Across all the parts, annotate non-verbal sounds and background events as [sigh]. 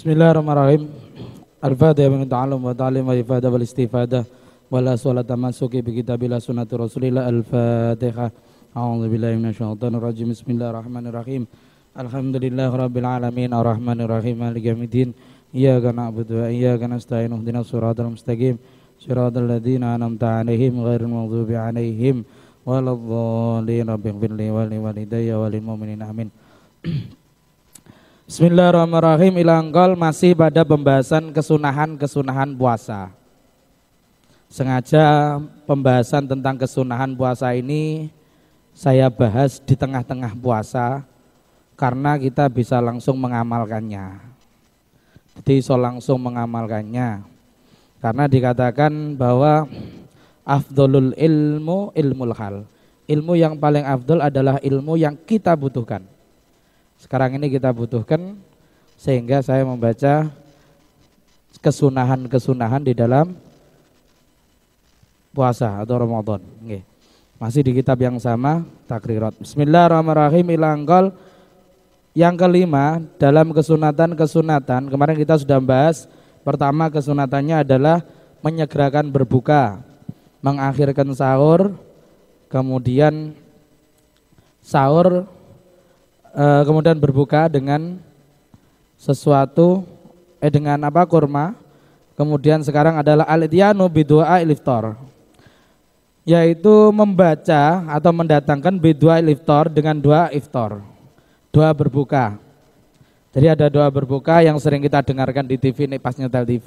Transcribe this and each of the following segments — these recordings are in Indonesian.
بسم الله الرحمن الرحيم الفاتحة من تعلم وتعلم وإفادة والاستفادة ولا سؤال تمسك بكتاب الله سنة رسول الله الفاتحة أعوذ بالله من الشيطان الرجيم بسم الله الرحمن الرحيم الحمد لله رب العالمين الرحمن الرحيم مالك يوم الدين إياك نعبد وإياك نستعين اهدنا الصراط المستقيم صراط الذين أنعمت عليهم غير المغضوب عليهم ولا الضالين رب اغفر لي ولوالدي وللمؤمنين آمين Bismillahirrahmanirrahim ilangkol masih pada pembahasan kesunahan-kesunahan puasa. Sengaja pembahasan tentang kesunahan puasa ini saya bahas di tengah-tengah puasa karena kita bisa langsung mengamalkannya. Jadi so langsung mengamalkannya. Karena dikatakan bahwa afdolul ilmu ilmul hal. Ilmu yang paling afdol adalah ilmu yang kita butuhkan sekarang ini kita butuhkan sehingga saya membaca kesunahan-kesunahan di dalam puasa atau Ramadan. Nggih. Masih di kitab yang sama, takrirat. Bismillahirrahmanirrahim ilangkol. Yang kelima, dalam kesunatan-kesunatan, kemarin kita sudah membahas, pertama kesunatannya adalah menyegerakan berbuka, mengakhirkan sahur, kemudian sahur e, kemudian berbuka dengan sesuatu eh dengan apa kurma. Kemudian sekarang adalah al bidu'a iliftor yaitu membaca atau mendatangkan bidua iliftor dengan dua iftor, dua berbuka. Jadi ada doa berbuka yang sering kita dengarkan di TV nih pas nyetel TV.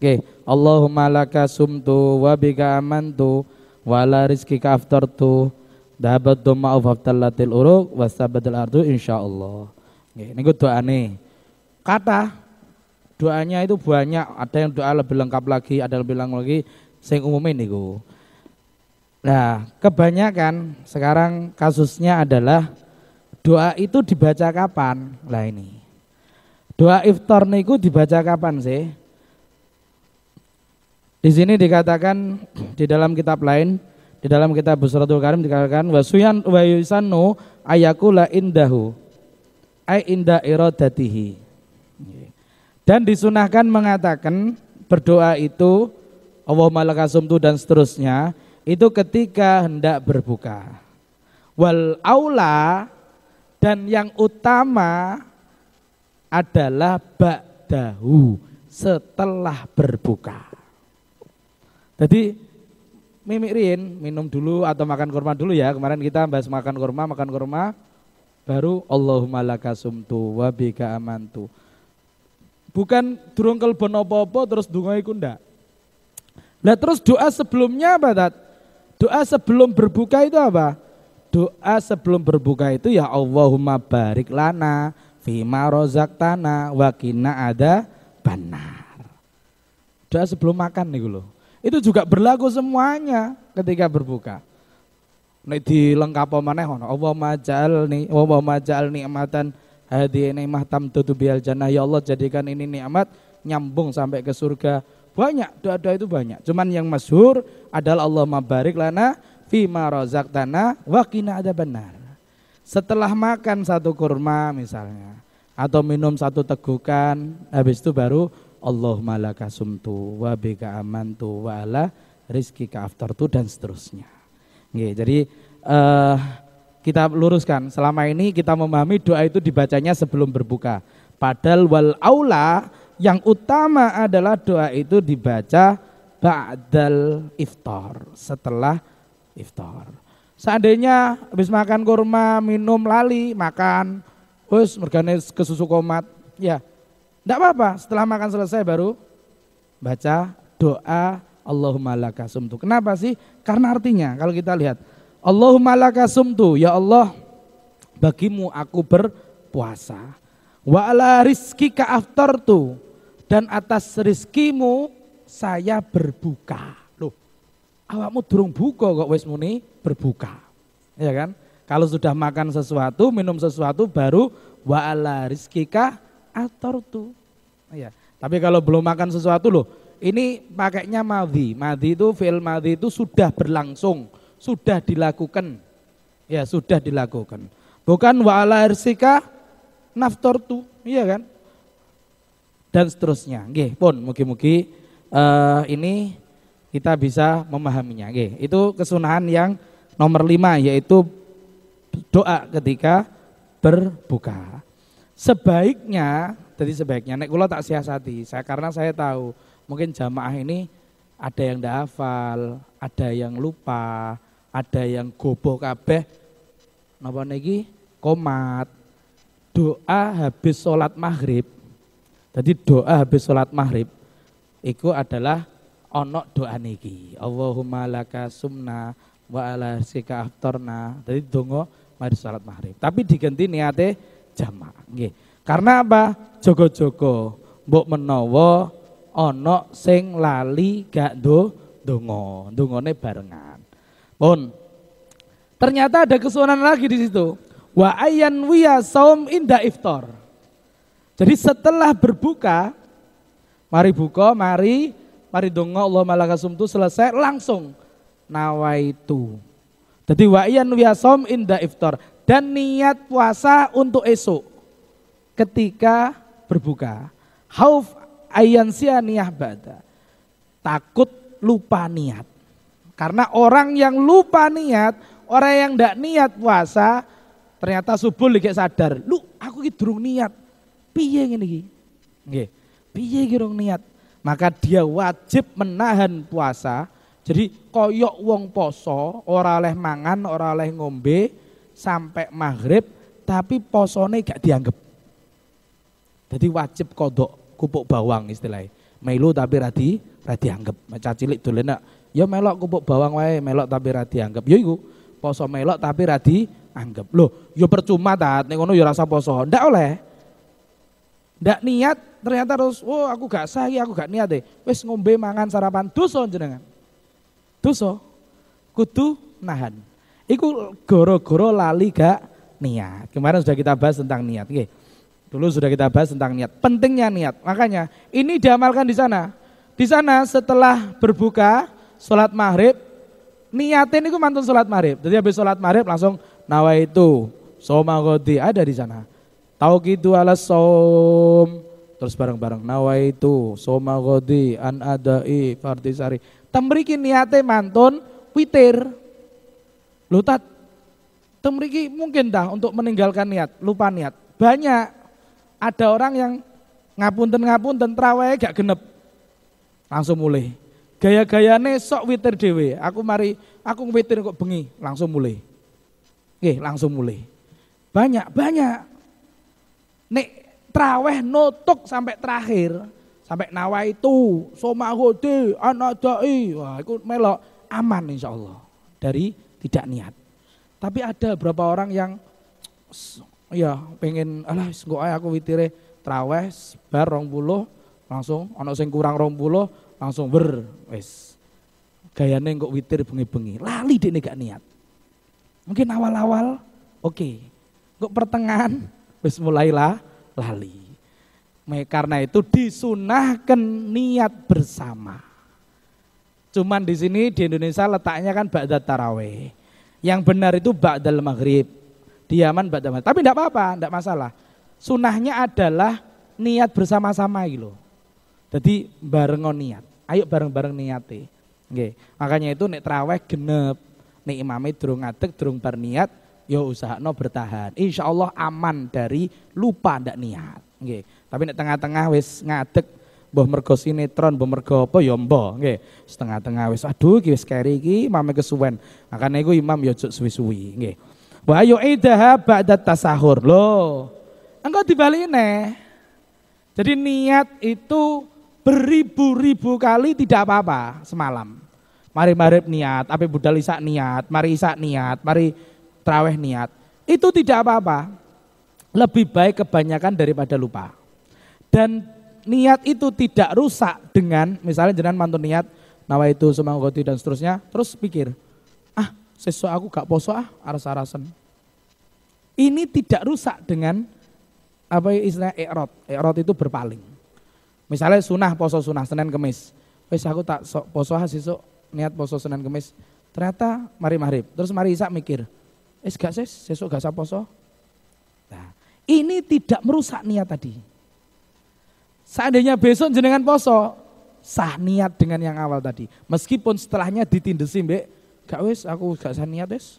Oke, okay. Allahumma laka sumtu wa bika amantu wa la rizqika aftartu Dahabat dhamma wa faftalatil uruq wasabadil ardu insyaallah. Nggih, niku doane. Kata doanya itu banyak, ada yang doa lebih lengkap lagi, ada yang lebih lengkap lagi sing ini niku. Nah, kebanyakan sekarang kasusnya adalah doa itu dibaca kapan? Lah ini. Doa iftar niku dibaca kapan sih? Di sini dikatakan di dalam kitab lain di dalam kitab Busratul Karim dikatakan wasuyan wa yusannu la indahu ay inda iradatihi. Dan disunahkan mengatakan berdoa itu Allah lakasum dan seterusnya itu ketika hendak berbuka. Wal aula dan yang utama adalah ba'dahu setelah berbuka. Jadi Mimik Rien, minum dulu atau makan kurma dulu ya. Kemarin kita bahas makan kurma, makan kurma. Baru Allahumma lakasumtu wabika amantu. Bukan durung kelbon apa-apa terus dungo iku ndak. Nah terus doa sebelumnya apa Tat? Doa sebelum berbuka itu apa? Doa sebelum berbuka itu ya Allahumma barik lana fima rozak tanah wakina ada banar. Doa sebelum makan nih loh itu juga berlaku semuanya ketika berbuka. Nek dilengkapi maneh ono Allahumma nih, Allahumma ja'alni amatan hadi nikmah tamtutu bial jannah ya Allah jadikan ini nikmat nyambung sampai ke surga. Banyak doa-doa itu banyak. Cuman yang masyhur adalah Allah mabarik lana fima tana, wakina ada benar. Setelah makan satu kurma misalnya atau minum satu tegukan habis itu baru Allahumma laka sumtu wa bika amantu wa ala rizki tu dan seterusnya. Nggih, jadi uh, kita luruskan. Selama ini kita memahami doa itu dibacanya sebelum berbuka. Padahal wal aula yang utama adalah doa itu dibaca ba'dal iftar, setelah iftar. Seandainya habis makan kurma, minum lali, makan, terus mergane kesusu komat, ya tidak apa-apa, setelah makan selesai baru baca doa Allahumma laka sumtu. Kenapa sih? Karena artinya kalau kita lihat Allahumma laka sumtu, ya Allah bagimu aku berpuasa. Wa ala rizkika aftartu dan atas rizkimu saya berbuka. Loh, awakmu durung buka kok wis muni berbuka. Ya kan? Kalau sudah makan sesuatu, minum sesuatu baru wa ala rizkika atortu. Oh ya. Tapi kalau belum makan sesuatu loh, ini pakainya madhi. Madhi itu fil madhi itu sudah berlangsung, sudah dilakukan. Ya, sudah dilakukan. Bukan wa'ala irsika tuh, iya kan? Dan seterusnya. Nggih, pun mugi-mugi uh, ini kita bisa memahaminya. Nggih, itu kesunahan yang nomor lima yaitu doa ketika berbuka. Sebaiknya, jadi sebaiknya, nek kula tak siasati, saya karena saya tahu mungkin jamaah ini ada yang tidak hafal, ada yang lupa, ada yang goboh kabeh. Napa niki? Komat. Doa habis sholat maghrib. Jadi doa habis sholat maghrib. itu adalah onok doa niki. Allahumma laka sumna wa ala sika aftorna. Jadi dongo mari sholat maghrib. Tapi diganti niate jamaah. Nggih. Karena apa? Joko Joko mbok menawa ana sing lali gak do donga, dongane barengan. Pun ternyata ada kesunan lagi di situ. Wa ayan wiya saum inda iftar. Jadi setelah berbuka, mari buka, mari mari donga Allah tu selesai langsung nawaitu. Jadi wa wia saum inda iftar dan niat puasa untuk esok ketika berbuka. Hauf ayansia niyah bada. Takut lupa niat. Karena orang yang lupa niat, orang yang tidak niat puasa, ternyata subuh lagi sadar. Lu, aku ini durung niat. Piye ini? iki? Piye ki niat? Maka dia wajib menahan puasa. Jadi koyok wong poso, ora leh mangan, ora leh ngombe, sampai maghrib tapi posone gak dianggap. Jadi wajib kodok kupuk bawang istilahnya. Melu tapi radi radi anggap. Macam cilik dulu nak. Ya melok kupuk bawang wae melok tapi radi anggap. Yo iku poso melok tapi radi anggap. lo yo percuma ta nengono yo rasa poso. Ndak oleh. Ndak niat ternyata terus oh aku gak sah aku gak niat deh. wes ngombe mangan sarapan tuso, jenengan. tuso kutu nahan. Iku goro-goro lali gak niat. Kemarin sudah kita bahas tentang niat. Oke. Dulu sudah kita bahas tentang niat. Pentingnya niat. Makanya ini diamalkan di sana. Di sana setelah berbuka, sholat maghrib, niatin itu mantun sholat maghrib. Jadi habis sholat maghrib langsung nawaitu, soma godi, ada di sana. Tahu gitu ala som, terus bareng-bareng nawaitu, soma godi, an adai, fardisari. Tembriki niate mantun, witir, Loh tat, temriki mungkin dah untuk meninggalkan niat, lupa niat. Banyak ada orang yang ngapunten ngapunten teraweh gak genep. Langsung mulai. Gaya-gayane sok witir dewe. Aku mari, aku witir kok bengi, langsung mulai. Oke, langsung mulai. Banyak, banyak. Nek traweh nutuk sampai terakhir, sampai nawa itu, somahudi, anak dai, wah aku melok aman insya Allah dari tidak niat. Tapi ada beberapa orang yang ya pengen alah engko aku witire traweh bar buluh, langsung ana sing kurang rong buluh, langsung ber wis. Gayane kok witir bengi-bengi, lali nih gak niat. Mungkin awal-awal oke. Okay. Kok pertengahan [laughs] wis mulailah lali. Karena itu disunahkan niat bersama. Cuman di sini di Indonesia letaknya kan Ba'da Taraweh. Yang benar itu Ba'dal Maghrib. Di Yaman Ba'da Maghrib. Tapi tidak apa-apa, tidak masalah. Sunnahnya adalah niat bersama-sama gitu. Jadi bareng niat. Ayo bareng-bareng niate. Oke. Makanya itu nek traweh genep, nek imame durung ngadeg, durung bar niat, ya no bertahan. Insya Allah aman dari lupa ndak niat. Oke. Tapi nek tengah-tengah wis ngadeg mbah mergo sinetron, mbah mergo apa ya mbah Setengah-tengah wis aduh iki wis keri iki mame kesuwen. Makane iku imam ya swi suwi-suwi nggih. Wa ayu idaha ba'da tasahur. Loh. Engko dibalik ne, Jadi niat itu beribu-ribu kali tidak apa-apa semalam. Mari marip niat, tapi budal isak niat, mari isak niat, mari traweh niat. Itu tidak apa-apa. Lebih baik kebanyakan daripada lupa. Dan niat itu tidak rusak dengan misalnya jenengan mantun niat nawa itu semanggoti dan seterusnya terus pikir ah sesuatu aku gak poso ah aras-arasan ini tidak rusak dengan apa istilahnya erot erot itu berpaling misalnya sunah poso sunah senin kemis wes aku tak sok poso ah sesu niat poso senin kemis ternyata mari marib terus mari isak mikir es gak ses sesu gak sah poso nah ini tidak merusak niat tadi Seandainya besok jenengan poso, sah niat dengan yang awal tadi. Meskipun setelahnya ditindesi mbek, gak wis aku gak sah niat wis.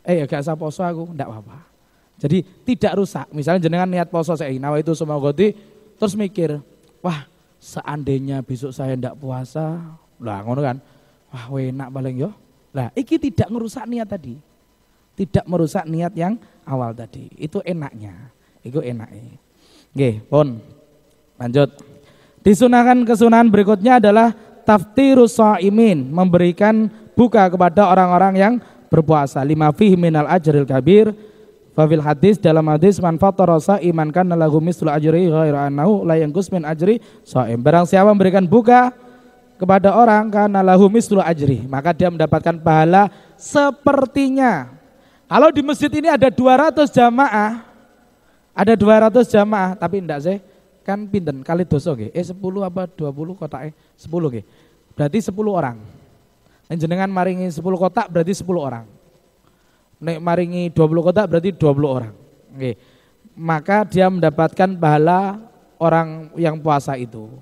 Eh ya gak sah poso aku, ndak apa-apa. Jadi tidak rusak. Misalnya jenengan niat poso saya nawa itu semua goti, terus mikir, wah seandainya besok saya ndak puasa, lah ngono kan. Wah enak paling yo. Lah iki tidak merusak niat tadi. Tidak merusak niat yang awal tadi. Itu enaknya. Itu enaknya. Oke, pon. Bon. Lanjut. Disunahkan kesunahan berikutnya adalah taftirus imin memberikan buka kepada orang-orang yang berpuasa. Lima fihi minal ajril kabir. Fafil hadis dalam hadis manfaat fatarasa iman kana lahu mislu ajri ghaira annahu layang gusmin min ajri soim Barang siapa memberikan buka kepada orang karena lahu mislu ajri, maka dia mendapatkan pahala sepertinya. Kalau di masjid ini ada dua ratus jamaah, ada dua ratus jamaah, tapi enggak sih? kan pinten kali dosa nggih. Eh 10 apa 20 eh 10 nggih. Berarti 10 orang. Nek jenengan maringi 10 kotak berarti 10 orang. Nek maringi 20 kotak berarti 20 orang. Nggih. Maka dia mendapatkan pahala orang yang puasa itu.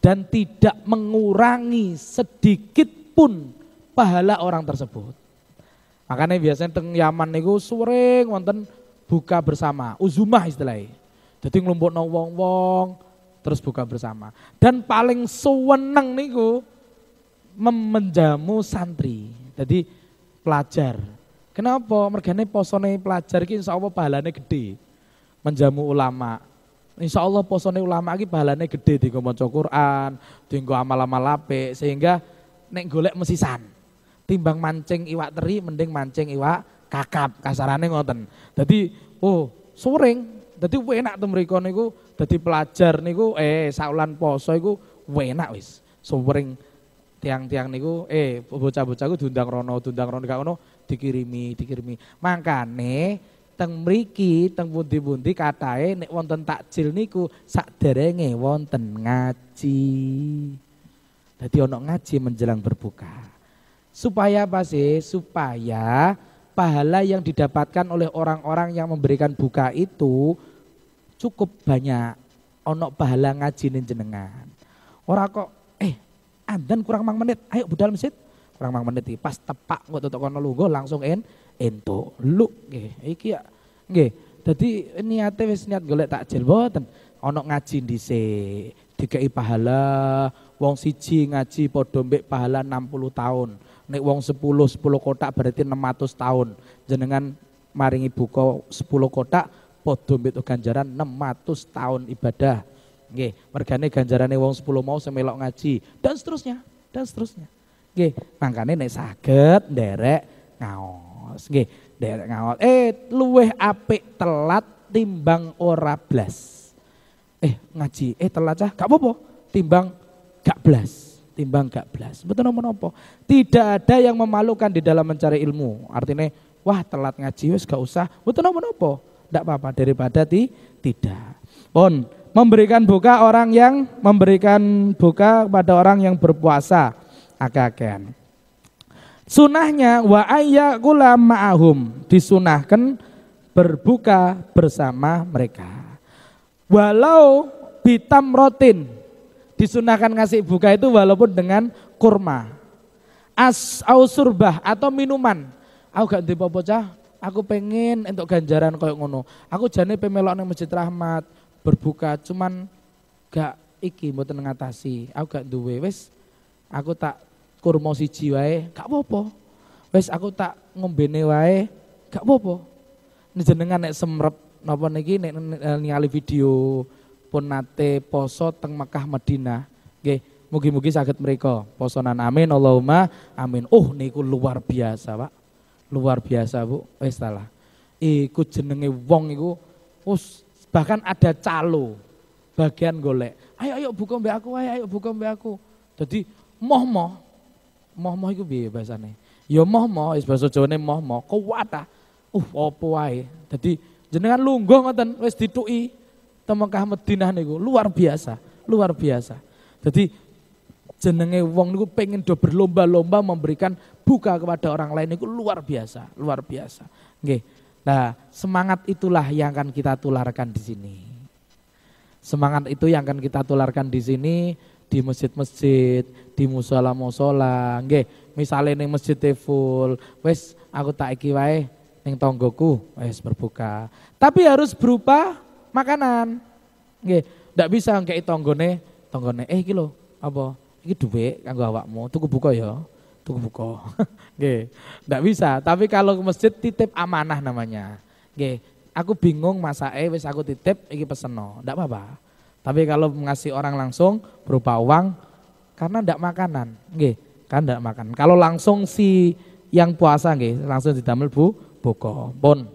Dan tidak mengurangi sedikit pun pahala orang tersebut. Makanya biasanya teng Yaman niku sore wonten buka bersama, uzumah istilahnya. Jadi nglumpukno wong-wong terus buka bersama. Dan paling sewenang niku menjamu santri. Jadi pelajar. Kenapa? Mergane posone pelajar Insya Allah pahalanya gede. Menjamu ulama. Insya Allah posone ulama lagi pahalanya gede dienggo maca Quran, dienggo amal-amal apik sehingga nek golek mesisan. Timbang mancing iwak teri mending mancing iwak kakap, kasarane ngoten. Jadi oh, soreng. Dadi enak to mriku niku dadi pelajar niku eh saulan poso iku enak wis. Suwering tiang-tiang niku eh bocah bocahku ku diundang rono, diundang rono gak ngono dikirimi, dikirimi. Mangkane teng mriki teng bunti pundi katae nek wonten takjil niku saderenge wonten ngaji. Dadi ana ngaji menjelang berbuka. Supaya apa sih? Supaya pahala yang didapatkan oleh orang-orang yang memberikan buka itu cukup banyak onok pahala ngaji jenengan. orang kok eh andan kurang mang menit, ayo budal masjid kurang mang menit pas tepak gue tutup kono lungguh langsung en ento lu gue iki ya gue jadi niatnya wes niat golek takjil boten onok ngaji di se dikei pahala wong siji ngaji padha dombe pahala 60 tahun nek wong 10 10 kotak berarti 600 tahun jenengan maringi buka 10 kotak potong mbek ganjaran 600 tahun ibadah. Nggih, mergane ganjarane wong 10 mau semelok ngaji dan seterusnya, dan seterusnya. Nggih, mangkane nek saged nderek ngaos. Nggih, nderek ngaos. Eh, luweh apik telat timbang ora blas. Eh, ngaji, eh telat cah, gak apa-apa. Timbang gak blas timbang gak belas. Betul nomor nopo. Tidak ada yang memalukan di dalam mencari ilmu. Artinya, wah telat ngaji wis gak usah. Betul nomor nopo tidak apa-apa daripada ti, tidak. Pun memberikan buka orang yang memberikan buka pada orang yang berpuasa akaken. Sunahnya wa ayyakula ma'ahum disunahkan berbuka bersama mereka. Walau bitam rotin disunahkan ngasih buka itu walaupun dengan kurma as surbah atau minuman aku gak aku pengen untuk ganjaran koyo ngono. Aku jane pemelok nang Masjid Rahmat berbuka cuman gak iki mboten ngatasi. Aku gak duwe wis aku tak kurma siji wae gak apa-apa. Wis aku tak ngombene wae gak apa-apa. Jenengan nek semrep napa niki nek eh, ningali video pun nate poso teng Mekah Madinah. Nggih, mugi-mugi sakit mereka. Posonan amin Allahumma amin. Oh niku luar biasa, Pak luar biasa bu wis salah iku jenenge wong iku us bahkan ada calo bagian golek ayo ayo buka mbak aku ayo ayo buka mbak aku jadi moh moh moh moh iku biasa bahasane yo ya moh moh is bahasa jawane moh moh kuwata uh opo wae jadi jenengan lungguh ngoten wis ditui temengkah medinah niku luar biasa luar biasa jadi jenenge wong niku pengen do berlomba-lomba memberikan buka kepada orang lain itu luar biasa, luar biasa. Oke. Nah, semangat itulah yang akan kita tularkan di sini. Semangat itu yang akan kita tularkan di sini di masjid-masjid, di musola-musola, nggih. misalnya ning masjid e full, wes aku tak iki wae ning tonggoku wes berbuka. Tapi harus berupa makanan. Nggih, ndak bisa ngkei tonggone, tonggone eh iki lho apa iki duit kanggo awakmu, tuku buka ya. Tuku buka. [laughs] Nggih. Ndak bisa, tapi kalau ke masjid titip amanah namanya. Nggih. Aku bingung masake wis aku titip iki peseno. Ndak apa-apa. Tapi kalau ngasih orang langsung berupa uang karena ndak makanan. Nggih, kan ndak makan. Kalau langsung si yang puasa nggih, langsung didamel Bu boko. Pun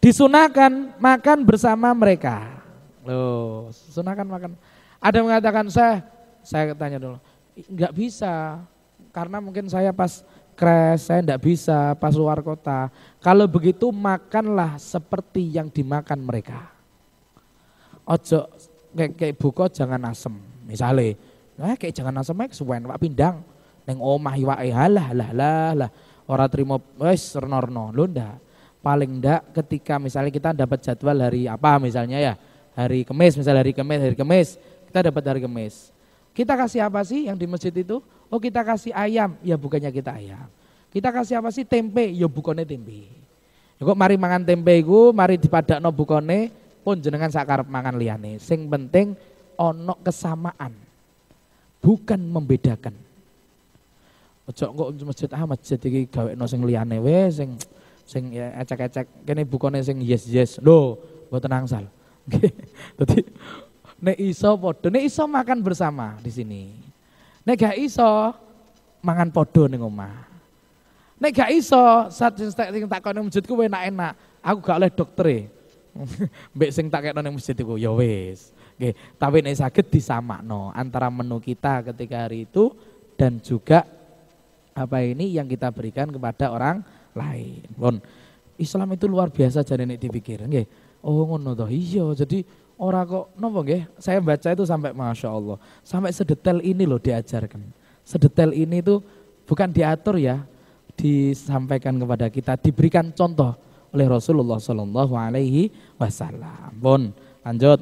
disunahkan makan bersama mereka. Loh, sunahkan makan. Ada mengatakan saya saya tanya dulu, nggak bisa karena mungkin saya pas crash saya nggak bisa pas luar kota. Kalau begitu makanlah seperti yang dimakan mereka. Ojo kayak, kayak buka jangan asem misalnya. Nah, kayak jangan asem kayak suwen pak pindang neng omah iwa eh lah lah lah lah ora terima wes renorno lo ndak paling ndak ketika misalnya kita dapat jadwal hari apa misalnya ya hari kemis misalnya hari kemis hari kemis kita dapat hari kemis kita kasih apa sih yang di masjid itu? Oh kita kasih ayam, ya bukannya kita ayam. Kita kasih apa sih? Tempe, ya bukannya tempe. Ya kok mari mangan tempe itu, mari dipadak no bukone, pun jenengan sakar mangan liane. Sing penting onok kesamaan. Bukan membedakan. Ojo kok masjid ah masjid iki no sing liane we sing sing ya, ecek-ecek kene bukone sing yes yes. Lho, mboten angsal. [laughs] Dadi Nek iso podo, nek iso makan bersama di sini. Nek gak iso mangan podo ning omah. Nek gak iso saat sing tak kono masjidku wae enak-enak. Aku gak oleh dokter e. [laughs] Mbek sing tak kekno ning masjidku yowes. ya wis. Nggih, tapi nek saged disamakno antara menu kita ketika hari itu dan juga apa ini yang kita berikan kepada orang lain. Bon, Islam itu luar biasa jadi nek dipikir. Nggih. Oh ngono toh. Iya, jadi Ora kok nopo nggih, saya baca itu sampai masya Allah, sampai sedetail ini loh diajarkan. Sedetail ini itu bukan diatur ya, disampaikan kepada kita, diberikan contoh oleh Rasulullah Shallallahu Alaihi Wasallam. Bon, lanjut.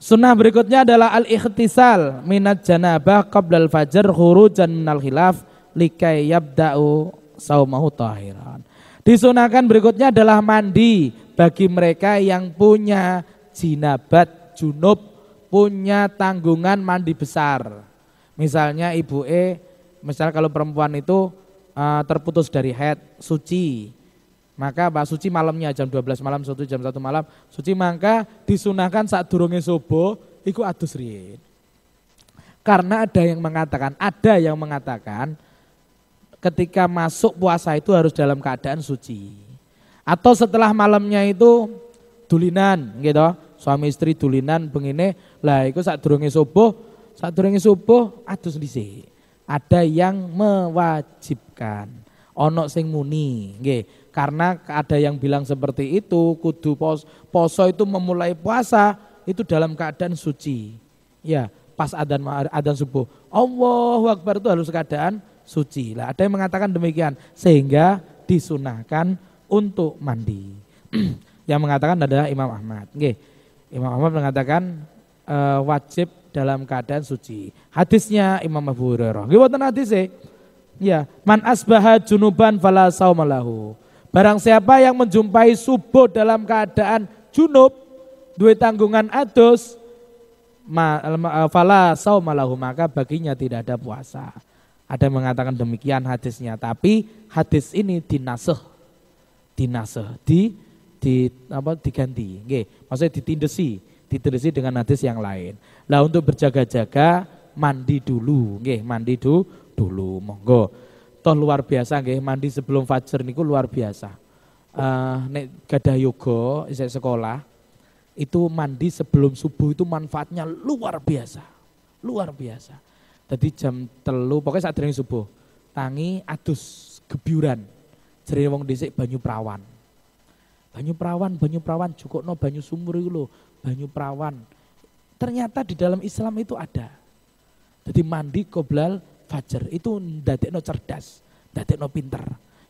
Sunnah berikutnya adalah al-ikhtisal minat janabah qabdal fajar hurujan minal khilaf likai yabda'u saumahu tahiran. Disunahkan berikutnya adalah mandi bagi mereka yang punya jinabat junub punya tanggungan mandi besar. Misalnya ibu E, misalnya kalau perempuan itu uh, terputus dari head suci, maka Pak Suci malamnya jam 12 malam, satu jam satu malam, suci maka disunahkan saat durungnya subuh, ikut adus riyin. Karena ada yang mengatakan, ada yang mengatakan ketika masuk puasa itu harus dalam keadaan suci. Atau setelah malamnya itu dulinan gitu suami istri dulinan pengine lah saat sadurunge subuh saat sadurunge subuh atus dhisik ada yang mewajibkan ono sing muni nggih karena ada yang bilang seperti itu kudu pos poso itu memulai puasa itu dalam keadaan suci ya pas adan adan subuh Allahu akbar itu harus keadaan suci lah ada yang mengatakan demikian sehingga disunahkan untuk mandi [clears throat] yang mengatakan adalah Imam Ahmad nggih Imam Ahmad mengatakan e, wajib dalam keadaan suci. Hadisnya Imam Abu Hurairah. Ki hadis sih, e? Ya, man asbaha junuban fala saumalahu. Barang siapa yang menjumpai subuh dalam keadaan junub, duwe tanggungan adus, ma, eh, fala saumalahu maka baginya tidak ada puasa. Ada mengatakan demikian hadisnya, tapi hadis ini dinasuh. Dinasuh, di di apa diganti, nggih. Maksudnya ditindesi, ditindesi dengan hadis yang lain. Lah untuk berjaga-jaga mandi dulu, nggih, mandi du, dulu monggo. Toh luar biasa nggih, mandi sebelum fajar niku luar biasa. Uh, nek gadah yoga isek sekolah itu mandi sebelum subuh itu manfaatnya luar biasa. Luar biasa. Jadi jam telu, pokoknya saat subuh, tangi adus gebyuran Jadi wong banyu perawan. Banyu perawan, Banyu perawan, cukup no Banyu Sumur itu loh, Banyu perawan. Ternyata di dalam Islam itu ada. Jadi mandi koblal fajar itu no cerdas, no pinter.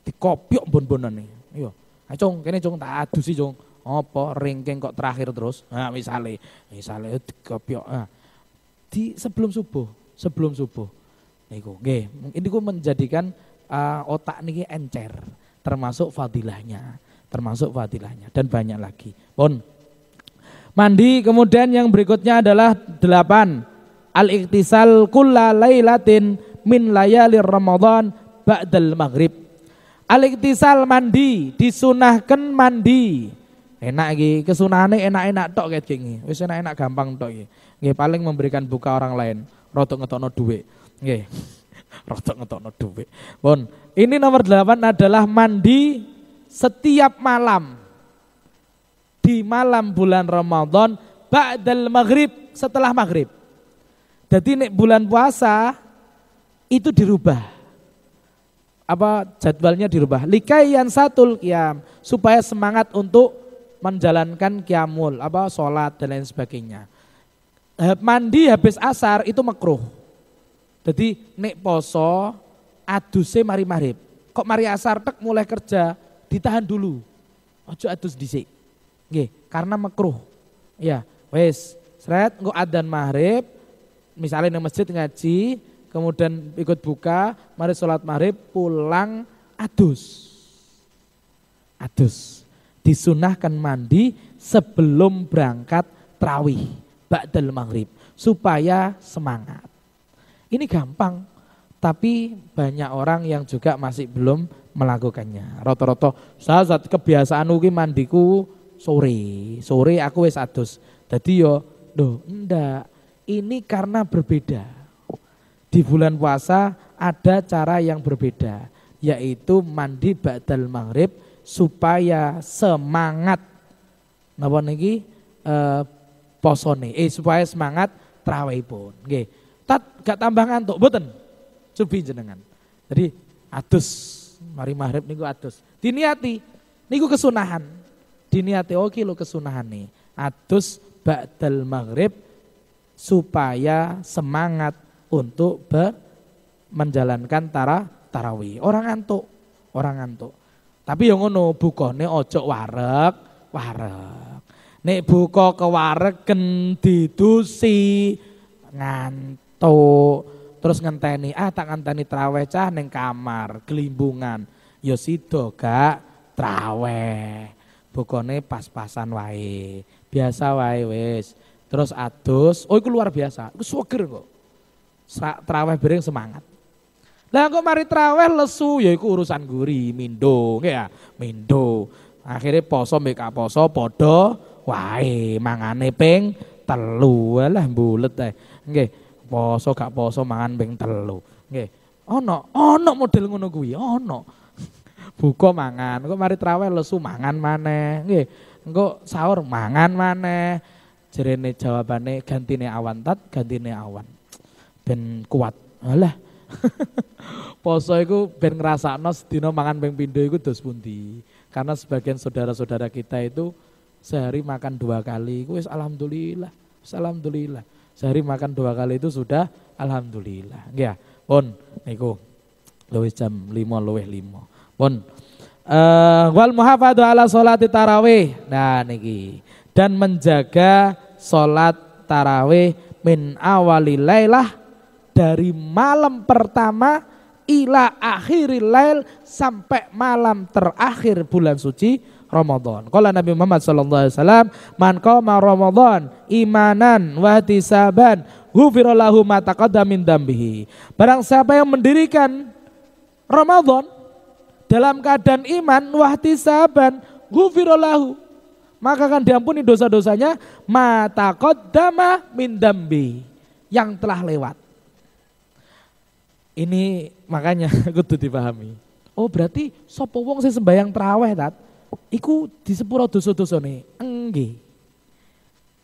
kopiok bon-bonan iya. nih. Yo, acung, kene cung tak adu sih cung. Apa ringking kok terakhir terus? Nah, misalnya, misalnya kopiok Nah, di sebelum subuh, sebelum subuh. Niku, nggih, ini ku menjadikan uh, otak niki encer, termasuk fadilahnya termasuk fadilahnya dan banyak lagi. Pun mandi kemudian yang berikutnya adalah delapan al-iktisal kulla laylatin min layalir Ramadan ba'dal maghrib. Al-iktisal mandi disunahkan mandi. Enak iki, kesunahane enak-enak tok kayak gini. Wis enak-enak gampang tok iki. paling memberikan buka orang lain, rotok ngetokno duit. Nggih. [laughs] rotok ngetokno duit. Pun, ini nomor delapan adalah mandi setiap malam di malam bulan Ramadan ba'dal maghrib setelah maghrib. Jadi nek bulan puasa itu dirubah. Apa jadwalnya dirubah? Likaian satu kiam supaya semangat untuk menjalankan kiamul, apa sholat dan lain sebagainya. Mandi habis asar itu makruh. Jadi nek poso aduse mari marib. Kok mari asar tek mulai kerja ditahan dulu. Ojo atus disik. Nggih, karena makruh. Ya, wes seret engko adzan maghrib misalnya di masjid ngaji, kemudian ikut buka, mari sholat maghrib, pulang adus. Adus. Disunahkan mandi sebelum berangkat trawih, ba'dal maghrib, supaya semangat. Ini gampang, tapi banyak orang yang juga masih belum melakukannya. Roto-roto saat kebiasaan uki mandiku sore, sore aku wis adus. Jadi yo, do ndak. Ini karena berbeda. Di bulan puasa ada cara yang berbeda, yaitu mandi ba'dal maghrib supaya semangat. Napa niki? Eh, posone, eh supaya semangat terawih pun. Nggih. Tat gak tambah ngantuk, boten. Subi jenengan. Jadi adus mari maghrib niku adus. Diniati niku kesunahan. Diniati oke oh, lo kesunahan nih. Adus ba'dal maghrib supaya semangat untuk be menjalankan tara tarawih. Orang ngantuk, orang ngantuk. Tapi yang ngono bukone ojo warek, warek. Nek buka kendi dusi ngantuk terus ngenteni ah tak ngenteni traweh cah neng kamar kelimbungan yo sido gak traweh bukone pas-pasan wae biasa wae wis terus adus oh iku luar biasa iku suger kok traweh bereng semangat lah kok mari traweh lesu ya iku urusan guri mindo ya mindo akhirnya poso mbek poso podo wae mangane ping telu lah bulet teh nggih poso gak poso mangan beng telu. Nggih. Ono, ono model ngono kuwi, ono. [laughs] Buka mangan, kok mari trawe lesu mangan maneh. Nggih. Engko sahur mangan maneh. Jerene jawabane gantine awan tat, gantine awan. Ben kuat. Alah. [laughs] poso iku ben ngrasakno sedina mangan beng pindho iku dos pundi. Karena sebagian saudara-saudara kita itu sehari makan dua kali, wis alhamdulillah, alhamdulillah sehari makan dua kali itu sudah alhamdulillah. Ya, pun niku luwih jam lima luwih lima. Pun uh, wal muhafadu ala sholat tarawih. Nah niki dan menjaga sholat tarawih min awali lailah dari malam pertama ila akhiril lail sampai malam terakhir bulan suci Ramadan. Kala Nabi Muhammad sallallahu alaihi wasallam, "Man qama Ramadan imanan wa tisaban, ghufirallahu ma taqaddama min dambihi." Barang siapa yang mendirikan Ramadan dalam keadaan iman wa tisaban, ghufirallahu maka akan diampuni dosa-dosanya ma taqaddama min dambi yang telah lewat. Ini makanya [laughs] kudu dipahami. Oh berarti sopo wong saya sembahyang teraweh tat iku di sepuro dosa nih enggih.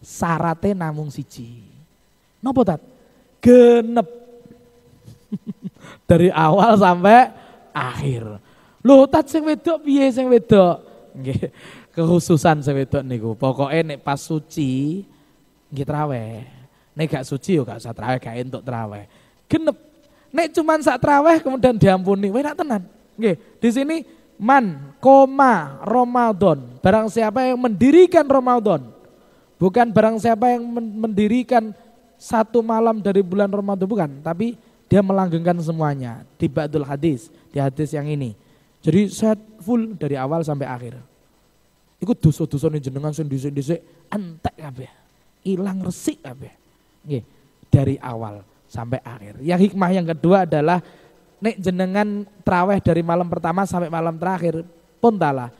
Sarate namung siji. Napa tat? Genep. [laughs] Dari awal sampai akhir. Loh tat sing wedok piye sing wedok? Nggih. Kekhususan sing wedok niku. pokoknya nek pas suci nggih traweh. Nek gak suci yo ya gak usah traweh, gak entuk traweh. Genep. Nek cuman sak traweh kemudian diampuni, wah nak tenan. Nggih, di sini Man koma Ramadan. Barang siapa yang mendirikan Ramadan. Bukan barang siapa yang mendirikan satu malam dari bulan Ramadan. Bukan, tapi dia melanggengkan semuanya. Di Ba'dul Hadis, di hadis yang ini. Jadi saya full dari awal sampai akhir. Ikut dosa-dosa ini jenengan sing dhisik antek entek kabeh. Hilang resik apa dari awal sampai akhir. Yang hikmah yang kedua adalah nek jenengan traweh dari malam pertama sampai malam terakhir pun dalah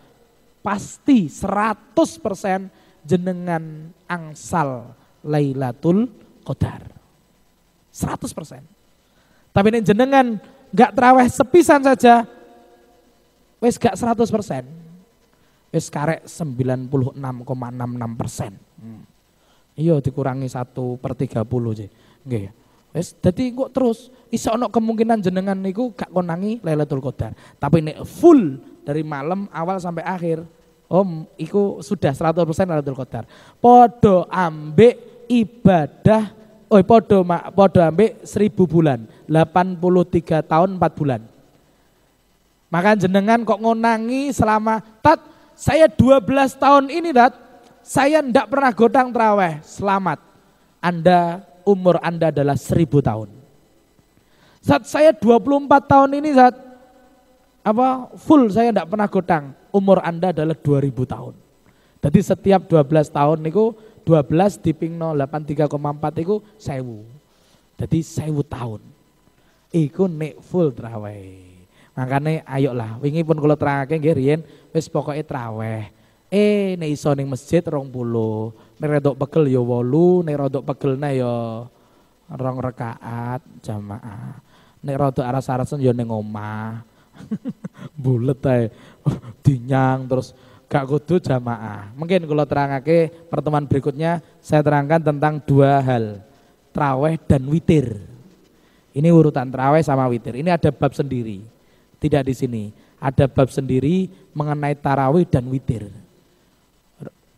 pasti 100% jenengan angsal Lailatul Qadar. 100%. Tapi nek jenengan gak traweh sepisan saja wis gak 100%. Wis karek 96,66%. Hmm. Iya dikurangi 1 per 30 sih. Nggih. Wes, jadi kok terus iso ana kemungkinan jenengan niku gak konangi Lailatul Qadar. Tapi nek full dari malam awal sampai akhir, om iku sudah 100% Lailatul Qadar. Podo ambek ibadah oh podo mak podo ambek 1000 bulan, 83 tahun 4 bulan. Maka jenengan kok ngonangi selama tat saya 12 tahun ini tat saya ndak pernah godang traweh. Selamat. Anda umur Anda adalah seribu tahun. Saat saya 24 tahun ini saat apa full saya tidak pernah gotang. Umur Anda adalah 2000 tahun. Jadi setiap 12 tahun niku 12 diping 083,4 itu sewu. Jadi sewu tahun. Iku nek full traweh. Makanya ayolah, wingi pun kalau terangkan gerian, wes wis pokoknya traweh. Eh nek iso ning masjid puluh, neredok pegel ya wolu, nerodok pegel na ya rong rekaat jamaah. Nek rada aras-arasan ya ning omah. [laughs] Bulet ae [laughs] dinyang terus gak kudu jamaah. Mungkin kalau terangake pertemuan berikutnya saya terangkan tentang dua hal. Traweh dan witir. Ini urutan traweh sama witir. Ini ada bab sendiri. Tidak di sini. Ada bab sendiri mengenai tarawih dan witir.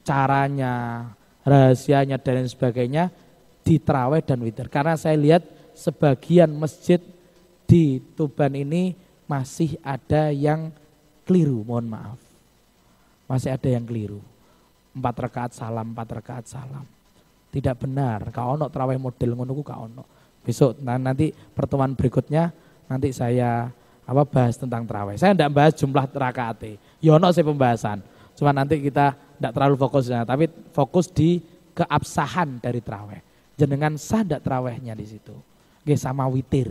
Caranya, rahasianya dan lain sebagainya di traweh dan witir. Karena saya lihat sebagian masjid di Tuban ini masih ada yang keliru, mohon maaf. Masih ada yang keliru. Empat rakaat salam, empat rakaat salam. Tidak benar, kau ono terawih model ngono kau ono. Besok nah, nanti pertemuan berikutnya nanti saya apa bahas tentang terawih. Saya tidak bahas jumlah rakaat. Yono ya saya pembahasan. Cuma nanti kita tidak terlalu fokus nah, tapi fokus di keabsahan dari traweh. Jenengan sah tidak trawehnya di situ. gih sama witir.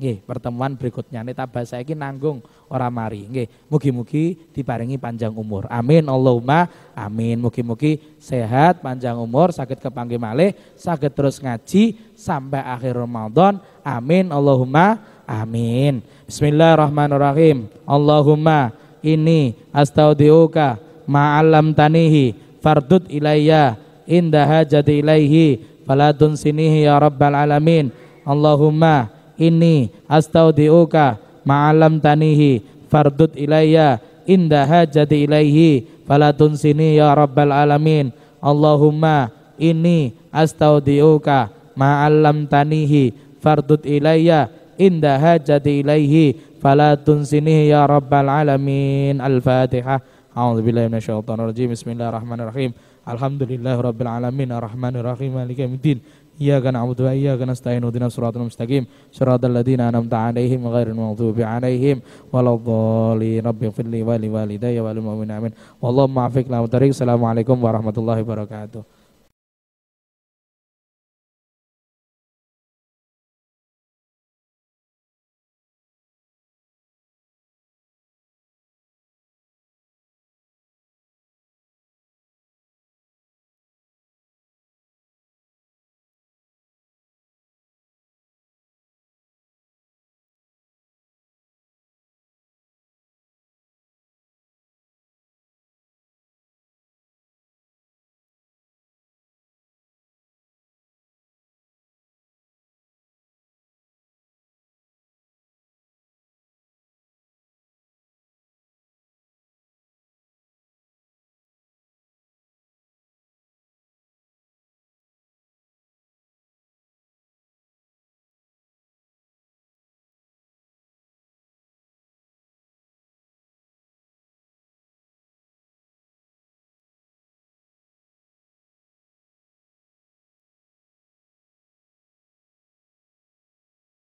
gih pertemuan berikutnya nih tabah saya ini nanggung orang mari. gih mugi-mugi diparingi panjang umur. Amin Allahumma amin. Mugi-mugi sehat panjang umur, sakit kepanggil malih, sakit terus ngaji sampai akhir Ramadan. Amin Allahumma amin. Bismillahirrahmanirrahim. Allahumma ini astaudiuka ma'alam tanihi fardud ilayya inda hajati ilaihi faladun sinihi ya rabbal alamin Allahumma inni astaudiuka ma'alam tanihi fardud ilayya inda hajati ilaihi faladun sinihi ya rabbal alamin Allahumma inni astaudiuka ma'alam tanihi fardud ilayya inda hajati ilaihi falatun sini ya rabbal alamin al-fatihah A'udzu billahi minasyaitonir rajim. Bismillahirrahmanirrahim. Alhamdulillahirabbil alamin arrahmanir rahim maliki yaumiddin. Iyyaka na'budu wa iyyaka nasta'in ihdinas siratal mustaqim. Siratal ladzina an'amta 'alaihim ghairil maghdubi 'alaihim waladdallin. Rabbighfirli wa liwalidayya wa lil mu'minin amin. Allahumma afiqna wa tariq. Assalamualaikum warahmatullahi wabarakatuh.